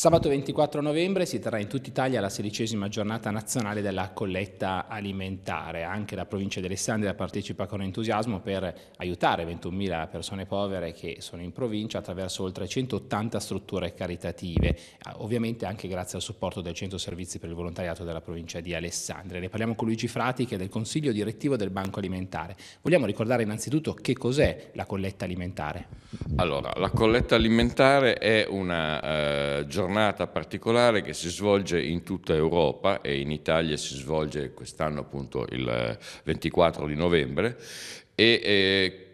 Sabato 24 novembre si terrà in tutta Italia la sedicesima giornata nazionale della colletta alimentare. Anche la provincia di Alessandria partecipa con entusiasmo per aiutare 21.000 persone povere che sono in provincia attraverso oltre 180 strutture caritative, eh, ovviamente anche grazie al supporto del Centro Servizi per il Volontariato della provincia di Alessandria. Ne parliamo con Luigi Frati che è del Consiglio Direttivo del Banco Alimentare. Vogliamo ricordare innanzitutto che cos'è la colletta alimentare? Allora, la colletta alimentare è una eh, giornata giornata particolare che si svolge in tutta Europa e in Italia si svolge quest'anno appunto il 24 eh, di novembre e eh,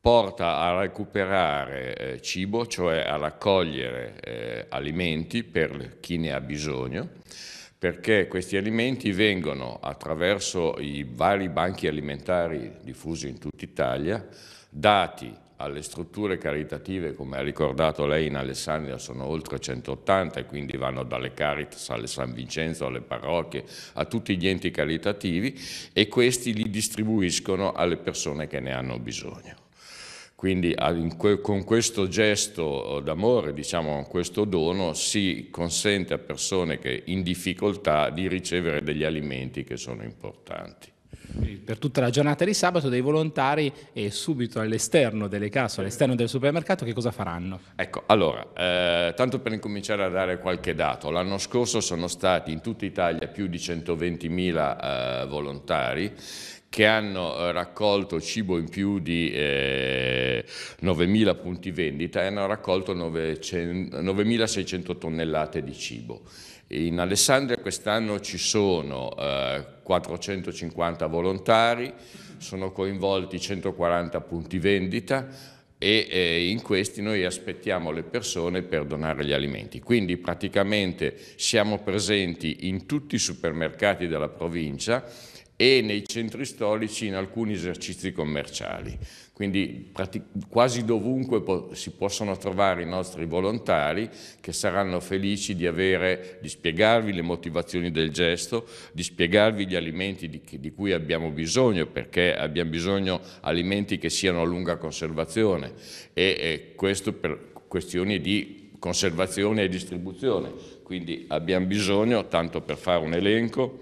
porta a recuperare eh, cibo, cioè a raccogliere eh, alimenti per chi ne ha bisogno perché questi alimenti vengono attraverso i vari banchi alimentari diffusi in tutta Italia dati alle strutture caritative, come ha ricordato lei in Alessandria, sono oltre 180 e quindi vanno dalle Caritas alle San Vincenzo, alle parrocchie, a tutti gli enti caritativi e questi li distribuiscono alle persone che ne hanno bisogno. Quindi con questo gesto eh, d'amore, diciamo con questo dono, si consente a persone che in difficoltà di ricevere degli alimenti che sono importanti. Eh, per tutta la giornata di sabato dei volontari e subito all'esterno delle casse, all'esterno del supermercato, che cosa faranno? Ecco, allora, eh, tanto per incominciare a dare qualche dato, l'anno scorso sono stati in tutta Italia più di 120.000 eh, volontari che hanno eh, raccolto cibo in più di eh, 9.000 punti vendita e hanno raccolto 9.600 tonnellate di cibo. In Alessandria quest'anno ci sono eh, 450 volontari, sono coinvolti 140 punti vendita e eh, in questi noi aspettiamo le persone per donare gli alimenti. Quindi praticamente siamo presenti in tutti i supermercati della provincia e nei centri storici in alcuni esercizi commerciali. Quindi quasi dovunque po si possono trovare i nostri volontari che saranno felici di, avere, di spiegarvi le motivazioni del gesto, di spiegarvi gli alimenti di, di cui abbiamo bisogno, perché abbiamo bisogno di alimenti che siano a lunga conservazione e, e questo per questioni di conservazione e distribuzione. Quindi abbiamo bisogno, tanto per fare un elenco,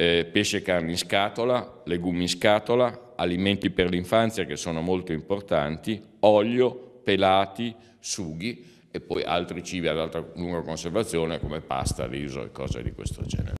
eh, pesce e carne in scatola, legumi in scatola, alimenti per l'infanzia che sono molto importanti, olio, pelati, sughi e poi altri cibi ad alta lunga conservazione come pasta, riso e cose di questo genere.